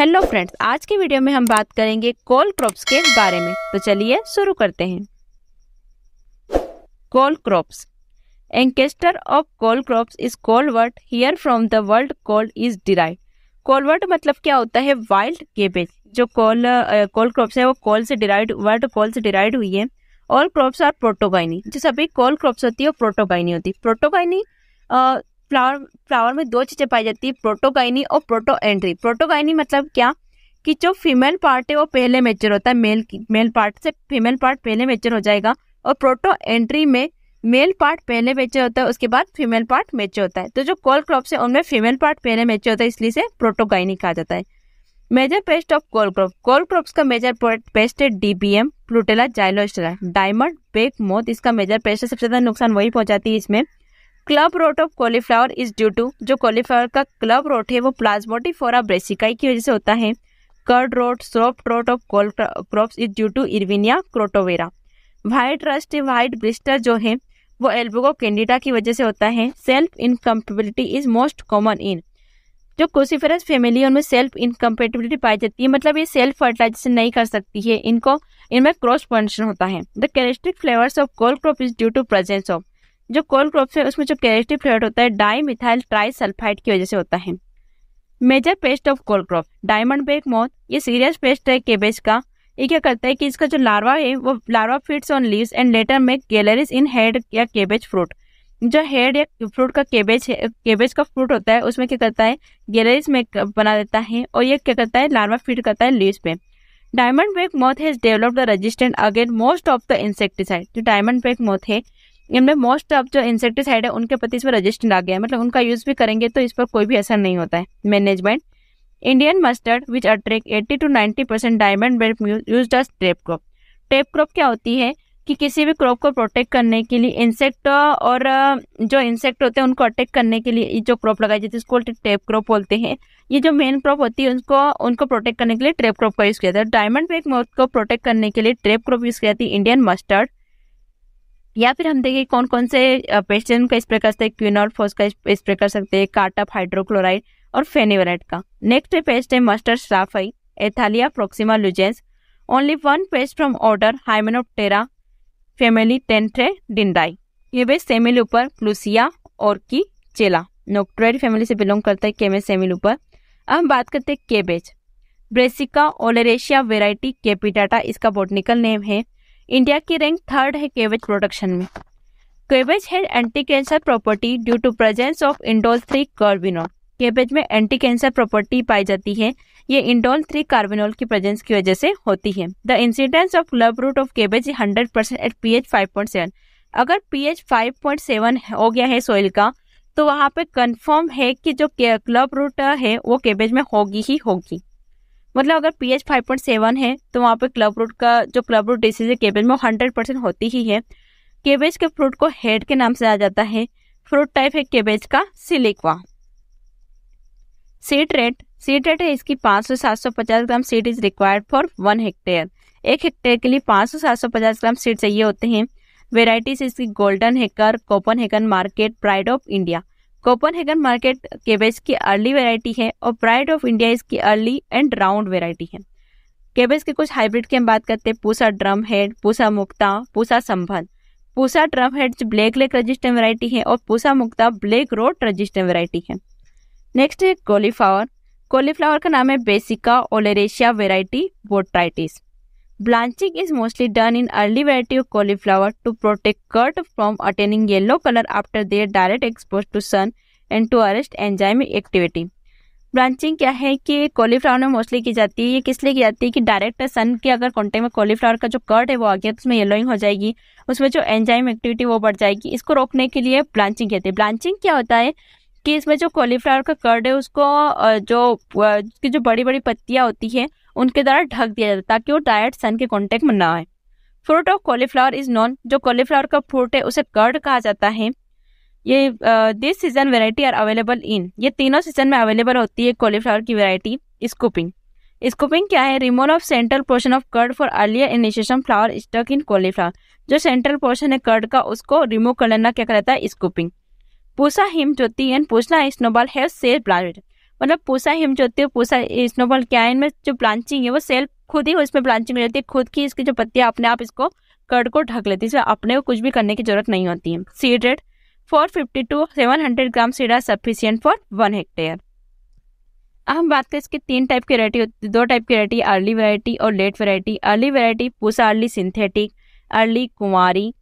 Hello friends आज के video में हम बात करेंगे कॉल क्रॉप्स के बारे में तो चलिए शुरू करते हैं cole crops ancestor of cole crops is cole word here from the world cole is derive cole word मतलब क्या होता है वाइल्ड केबेज जो कॉल कॉल क्रॉप्स है वो कॉल से डिराइड वर्ड कॉल से डिराइड हुई है ऑल क्रॉप्स आर प्रोटोगाइनी जो सभी कोल क्रॉप्स होती है वो प्रोटोगाइनी होती है प्रोटोगाइनी फ्लावर फ्लावर में दो चीज़ें पाई जाती है प्रोटोकाइनी और प्रोटो एंट्री प्रोटोकाइनी मतलब क्या कि जो फीमेल पार्ट है वो पहले मेचर होता है मेल मेल पार्ट से फीमेल पार्ट पहले मेचर हो जाएगा और प्रोटो एंट्री में मेल पार्ट पहले मेचर होता है उसके बाद फीमेल पार्ट मेचर होता है तो जो कॉल क्रॉप्स है उनमें फीमेल पार्ट पहले मेचर होता है इसलिए से प्रोटोगाइनी कहा जाता है major pest of cole crop cole crops का मेजर पेस्ट है DBM Plutella xylostella diamondback moth इसका मेजर पेस्ट सबसे ज़्यादा नुकसान वही पहुंचाती है इसमें club rot of cauliflower is due to जो कॉलीफ्लावर का क्लब रोट है वो फोरा ब्रेसिकाई की वजह से होता है curd rot soft rot of crops is due to Erwinia carotovora white rust white blister जो है वो एल्बोगो कैंडिडा की वजह से होता है self incompatibility is most common in जो कोसीफेरस फैमिली उनमें सेल्फ इनकम्पेटिबिलिटी पाई जाती है मतलब ये सेल्फ फर्टिलाइजेशन नहीं कर सकती है इनको इनमें क्रॉस पॉलिनेशन होता है the characteristic flavours of cole crop is due to presence of जो कोल क्रॉप्स है उसमें जो कैरेटिव फ्लोराइड होता है डाई मिथाइल ट्राई सल्फाइड की वजह से होता है major pest of cole crop diamondback moth ये सीरियस पेस्ट है केबेज का ये क्या करता है कि इसका जो लार्वा है वो larva feeds on leaves and later make galleries in head या केबेज फ्रूट जो हेड या फ्रूट का केबेज है केबेज का फ्रूट होता है उसमें क्या करता है गैलरीज में बना देता है और ये क्या करता है लार्वा फीड करता है लीव्स पे diamondback moth has developed the resistant again most of the insecticide जो डायमंड बेक मॉथ है इनमें मोस्ट ऑफ जो इंसेक्टिसाइड है उनके प्रति इसमें रजिस्टेंट आ गया है मतलब उनका यूज़ भी करेंगे तो इस पर कोई भी असर नहीं होता है management Indian mustard which attract eighty to ninety percent diamond use as trap crop trap crop क्या होती है कि किसी भी क्रॉप को प्रोटेक्ट करने के लिए इंसेक्ट और जो इंसेक्ट होते हैं उनको अटैक करने के लिए जो क्रॉप लगाई जाती है उसको टेप क्रॉप बोलते हैं ये जो मेन क्रॉप होती है उनको उनको प्रोटेक्ट करने के लिए ट्रेप क्रॉप का यूज़ किया जाता है डायमंड ब्रेक मोथ को प्रोटेक्ट करने के लिए ट्रेप क्रॉप यूज़ किया जाती है इंडियन मस्टर्ड या फिर हम देखें कौन कौन से पेस्टिन का स्प्रे कर सकते हैं क्विनॉल फोर्स का स्प्रे कर सकते हैं कार्टअप हाइड्रोक्लोराइड और फेनिवराइड का नेक्स्ट पेस्ट है मस्टर्ड श्राफाई Athalia proxima lugens only one pest from order Hymenoptera family Tenthredinidae ये बेस्ट सेमिल ऊपर प्लूसिया और की चेला नोक्ट्रेड फैमिली से बिलोंग करता है केमे सेमिल ऊपर अब हम बात करते हैं cabbage Brassica oleracea variety capitata इसका बोटनिकल नेम है इंडिया की रैंक थर्ड है केवेज प्रोडक्शन में केवेज है anti cancer property due to presence of indole three carbinol cabbage में एंटी कैंसर प्रॉपर्टी पाई जाती है ये इंडोल थ्री कार्बिनोल की प्रेजेंस की वजह से होती है the incidence of love root of cabbage hundred percent at P H five point seven अगर P H five point seven हो गया है सोइल का तो वहाँ पे कंफर्म है कि जो क्लब रूट है वो केबेज में होगी ही होगी मतलब अगर P H five point seven है तो वहाँ पे क्लब रूट का जो क्लब रूट डिसीज है केबेज में वो हंड्रेड परसेंट होती ही है केबेज के फ्रूट को हेड के नाम से जाना जाता है फ्रूट टाइप है केबेज का siliqua seed rate seed rate है इसकी पाँच सौ सात सौ पचास gram seed is required for one hectare एक हेक्टेयर के लिए पाँच सौ सात सौ पचास ग्राम सीड चाहिए होते हैं वेराइटीज इसकी golden acre Copenhagen market pride of India Copenhagen market cabbage की अर्ली वेराइटी है और प्राइड ऑफ इंडिया इसकी अर्ली एंड राउंड वेराइटी है केबेज के कुछ हाइब्रिड की हम बात करते हैं पूसा ड्रम हेड पूसा मुक्ता पूसा संभन Pusa drum head black leg register variety है और Pusa Mukta black rot register variety है नेक्स्ट है कॉलीफ्लावर कॉलीफ्लावर का नाम है Brassica ओलेरेशिया variety botrytis blanching is mostly done in early variety of cauliflower to protect curd from attaining yellow colour after their direct expose to sun and to arrest enzyme activity blanching क्या है कि cauliflower में mostly की जाती है ये किस लिए की जाती है कि डायरेक्ट सन के अगर कॉन्टेक्ट में कॉलीफ्लावर का जो कर्ट है वो आ गया तो उसमें येलोइंग हो जाएगी उसमें जो एंजाइम एक्टिविटी वो बढ़ जाएगी इसको रोकने के लिए ब्लांचिंग कहते हैं ब्लांचिंग क्या होता है कि इसमें जो कॉलीफ्लावर का कर्ड है उसको जो उसकी जो बड़ी बड़ी पत्तियाँ होती हैं उनके द्वारा ढक दिया जाता है ताकि वो डायरेक्ट सन के कॉन्टेक्ट में ना आए fruit of cauliflower is known जो कॉलीफ्लावर का फ्रूट है उसे कर्ड कहा जाता है ये this season variety are available in ये तीनों सीजन में अवेलेबल होती है कॉलीफ्लावर की वेरायटी स्कूपिंग स्कूपिंग क्या है removal of central portion of curd for earlier initiation flower stalk in cauliflower जो सेंट्रल पोर्शन है कर्ड का उसको रिमूव कर लेना क्या कहलाता है स्कूपिंग पूसा हिम ज्योति एंड पूछना स्नोबॉल हैव सेज मतलब पूसा हिम जो होती है पूसा स्नोबॉल क्या है इनमें जो प्लांचिंग है वो सेल्फ खुद ही उसमें ब्रांचिंग हो जाती है खुद की इसकी जो पत्तियाँ अपने आप इसको कर्ड को ढक लेती है इसमें अपने को कुछ भी करने की जरूरत नहीं होती है seeded four fifty to seven hundred gram seed sufficient for one hectare अब हम बात करें इसके तीन टाइप की वैरायटी होती है दो टाइप की वैरायटी अर्ली वैरायटी और late variety early variety Pusa early synthetic early Kumari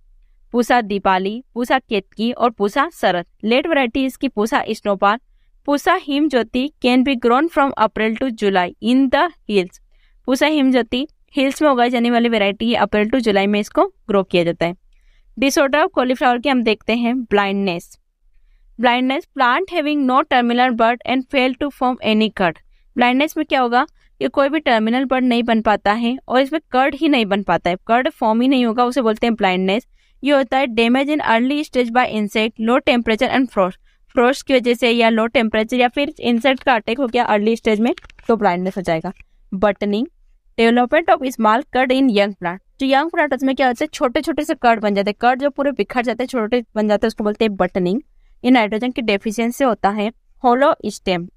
Pusa Deepali Pusa Ketki और पूसा शरद लेट वैरायटी इसकी Pusa snowball Pusa himjyoti can be grown from April to July in the hills. Pusa Himjyoti hills में उगाई जाने वाली वेराइटी अप्रैल टू जुलाई में इसको ग्रो किया जाता है डिसऑर्डर ऑफ कॉलीफ्लावर के हम देखते हैं blindness blindness plant having no terminal bud and fail to form any curd blindness में क्या होगा कि कोई भी टर्मिनल बर्ड नहीं बन पाता है और इसमें कर्ड ही नहीं बन पाता है कर्ड फॉर्म ही नहीं होगा उसे बोलते हैं ब्लाइंडनेस ये होता है damage in early stage by insect low temperature and frost क्रोश की वजह से या लो टेम्परेचर या फिर इंसेक्ट का अटैक हो गया अर्ली स्टेज में तो ब्लाइंडनेस हो जाएगा buttoning development of small curd in young plant जो यंग प्लांट में क्या होता है छोटे छोटे से कर्ड बन जाते हैं कर्ड जो पूरे बिखर जाते हैं छोटे बन जाते हैं उसको बोलते हैं बटनिंग ये नाइट्रोजन की डेफिशिएंसी होता है hollow stem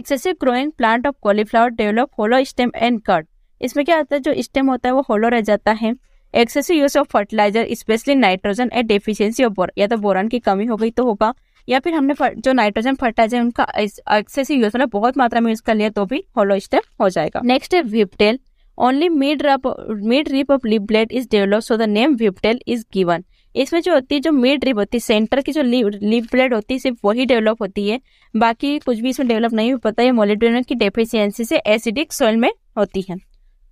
excessive growing plant of cauliflower develop hollow stem and curd इसमें क्या होता है जो स्टेम होता है वो होलो रह जाता है excessive use of fertiliser specially nitrogen and deficiency of boron या तो बोरान की कमी हो गई तो होगा या फिर हमने जो नाइट्रोजन फर्टाइजर उनका एक्सेसिव यूज मतलब बहुत मात्रा में यूज कर लिया तो भी होलो स्टेप हो जाएगा नेक्स्ट है whiptail only midrib midrib of blade is develop so the name whiptail is given इसमें जो होती है जो मिड रिप होती है सेंटर की जो लिप ब्लेड होती है सिर्फ वही डेवलप होती है बाकी कुछ भी इसमें डेवलप नहीं हो पता है मोलिटोनियम की डेफिशिएंसी से एसिडिक सोइल में होती है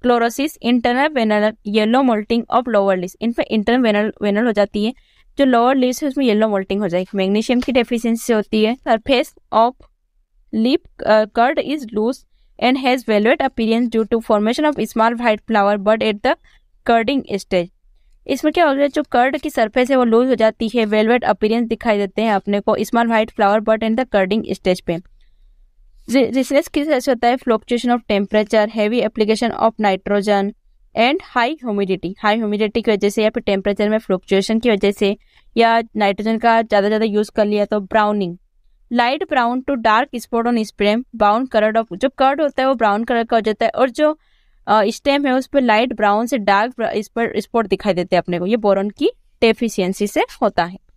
chlorosis interveinal yellow mottling of lower leaves इनमें इंटरनल वेनल वेनल हो जाती है जो लोअर लिप्स है उसमें येलो मोल्टिंग हो जाएगी मैग्नीशियम की डेफिशिएंसी होती है surface of lip curd is loose and has velvet appearance due to formation of small white flower but at the curding stage इसमें क्या हो गया जो कर्ड की सरफेस है वो लूज हो जाती है वेलवेट अपीरियंस दिखाई देते हैं अपने को small white flower but at the curding stage पे रिसनेस किस तरह से होता है fluctuation of temperature heavy application of nitrogen and high humidity high humidity की वजह से या फिर टेम्परेचर में फ्लक्चुएशन की वजह से या नाइट्रोजन का ज़्यादा ज़्यादा यूज़ कर लिया तो browning light brown to dark spot on स्प्रेम ब्राउन कलर ऑफ जो कर्ड होता है वो ब्राउन कलर का हो जाता है और जो स्टेम है उस पर लाइट ब्राउन से डार्क स्पॉट दिखाई देते हैं अपने को ये बोरन की डेफिशियंसी से होता है